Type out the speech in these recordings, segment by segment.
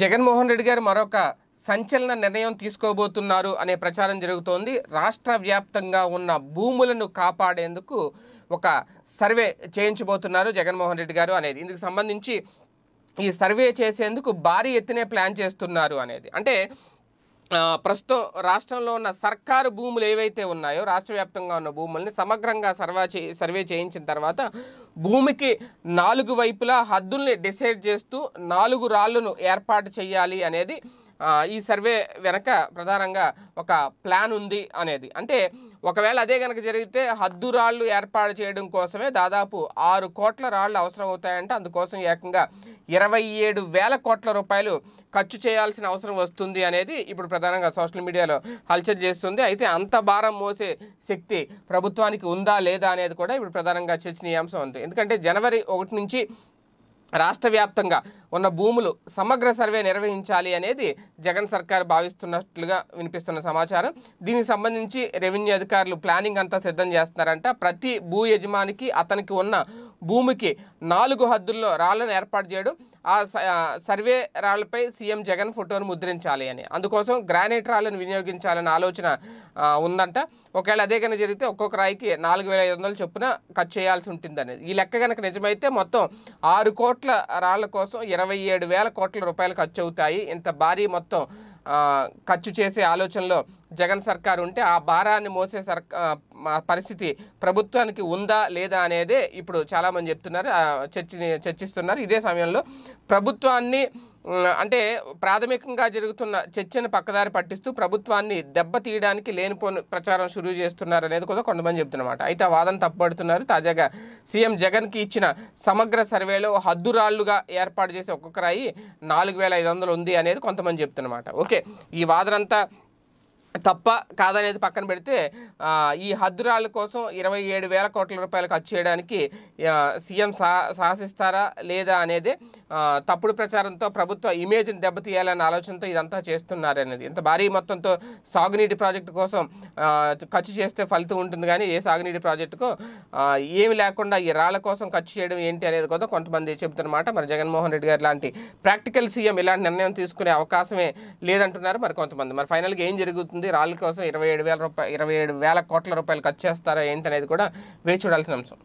జగన్మోహన్ రెడ్డి గారు మరొక సంచలన నిర్ణయం తీసుకోబోతున్నారు అనే ప్రచారం జరుగుతోంది రాష్ట్ర వ్యాప్తంగా ఉన్న భూములను కాపాడేందుకు ఒక సర్వే చేయించబోతున్నారు జగన్మోహన్ రెడ్డి గారు అనేది ఇందుకు సంబంధించి ఈ సర్వే చేసేందుకు భారీ ఎత్తునే ప్లాన్ చేస్తున్నారు అనేది అంటే ప్రస్తుతం రాష్ట్రంలో ఉన్న సర్కారు భూములు ఏవైతే ఉన్నాయో రాష్ట్ర వ్యాప్తంగా ఉన్న భూముల్ని సమగ్రంగా సర్వా చే సర్వే చేయించిన తర్వాత భూమికి నాలుగు వైపులా హద్దుల్ని డిసైడ్ చేస్తూ నాలుగు రాళ్లను ఏర్పాటు చేయాలి అనేది ఈ సర్వే వెనక ప్రధానంగా ఒక ప్లాన్ ఉంది అనేది అంటే ఒకవేళ అదే కనుక జరిగితే హద్దు రాళ్ళు ఏర్పాటు చేయడం కోసమే దాదాపు ఆరు కోట్ల రాళ్ళు అవసరం అవుతాయంటే అందుకోసం ఏకంగా ఇరవై ఏడు వేల కోట్ల రూపాయలు ఖర్చు చేయాల్సిన అవసరం వస్తుంది అనేది ఇప్పుడు ప్రధానంగా సోషల్ మీడియాలో హల్చల్ చేస్తుంది అయితే అంత భారం మోసే శక్తి ప్రభుత్వానికి ఉందా లేదా అనేది కూడా ఇప్పుడు ప్రధానంగా చర్చనీయాంశం ఉంది ఎందుకంటే జనవరి ఒకటి నుంచి రాష్ట్ర వ్యాప్తంగా ఉన్న భూములు సమగ్ర సర్వే నిర్వహించాలి అనేది జగన్ సర్కార్ భావిస్తున్నట్లుగా వినిపిస్తున్న సమాచారం దీనికి సంబంధించి రెవెన్యూ అధికారులు ప్లానింగ్ అంతా సిద్ధం చేస్తున్నారంట ప్రతి భూ యజమానికి అతనికి ఉన్న భూమికి నాలుగు హద్దుల్లో రాళ్లను ఏర్పాటు చేయడం ఆ సర్వే రాళ్లపై సీఎం జగన్ ఫోటోను ముద్రించాలి అని అందుకోసం గ్రానైట్ రాళ్ళను వినియోగించాలని ఆలోచన ఉందంట ఒకవేళ అదే కనుక జరిగితే ఒక్కొక్క రాయికి నాలుగు వేల ఐదు వందల చొప్పున ఖర్చు చేయాల్సి ఉంటుందని ఈ లెక్క కనుక నిజమైతే మొత్తం ఆరు కోట్ల రాళ్ల కోసం ఇరవై ఏడు వేల కోట్ల రూపాయలు ఖర్చు అవుతాయి ఇంత భారీ మొత్తం ఖర్చు చేసే ఆలోచనలో జగన్ సర్కారు ఉంటే ఆ భారాన్ని మోసే సర్ పరిస్థితి ప్రభుత్వానికి ఉందా లేదా అనేది ఇప్పుడు చాలామంది చెప్తున్నారు చర్చి చర్చిస్తున్నారు ఇదే సమయంలో ప్రభుత్వాన్ని అంటే ప్రాథమికంగా జరుగుతున్న చర్చను పక్కదారి పట్టిస్తూ ప్రభుత్వాన్ని దెబ్బతీయడానికి లేనిపోని ప్రచారం షురూ చేస్తున్నారు అనేది కూడా కొంతమంది చెప్తున్నమాట అయితే ఆ వాదన తప్పుపడుతున్నారు తాజాగా సీఎం జగన్కి ఇచ్చిన సమగ్ర సర్వేలో హద్దురాళ్లుగా ఏర్పాటు చేసే ఒక్కొక్కరాయి నాలుగు వేల ఐదు వందలు ఉంది అనేది కొంతమంది చెప్తున్నమాట ఓకే ఈ వాదనంతా తప్ప కాదనేది పక్కన పెడితే ఈ హద్దురాల కోసం ఇరవై ఏడు వేల కోట్ల రూపాయలు ఖర్చు చేయడానికి సీఎం సా సాహసిస్తారా లేదా అనేది తప్పుడు ప్రచారంతో ప్రభుత్వ ఇమేజ్ని దెబ్బతీయాలన్న ఆలోచనతో ఇదంతా చేస్తున్నారనేది ఇంత భారీ మొత్తంతో సాగునీటి ప్రాజెక్టు కోసం ఖర్చు చేస్తే ఫలితం ఉంటుంది కానీ ఏ సాగునీటి ప్రాజెక్టుకు ఏమి లేకుండా ఈ రాళ్ల కోసం ఖర్చు చేయడం ఏంటి అనేది కూడా కొంతమంది చెబుతున్నమాట మరి జగన్మోహన్ రెడ్డి గారు లాంటి ప్రాక్టికల్ సీఎం ఇలాంటి నిర్ణయం తీసుకునే అవకాశమే లేదంటున్నారు మరి కొంతమంది మరి ఫైనల్గా ఏం జరుగుతుంది ఉంది రాళ్ళ కోసం ఇరవై ఏడు వేల రూపాయలు ఇరవై ఏడు వేల కోట్ల రూపాయలు ఖర్చు చేస్తారా ఏంటనేది కూడా వేచి చూడాల్సిన అంశం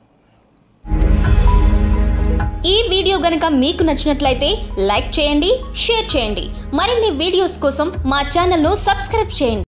ఈ వీడియో గనక మీకు నచ్చినట్లయితే లైక్ చేయండి షేర్ చేయండి మరిన్ని వీడియోస్ కోసం మా ను సబ్స్క్రైబ్ చేయండి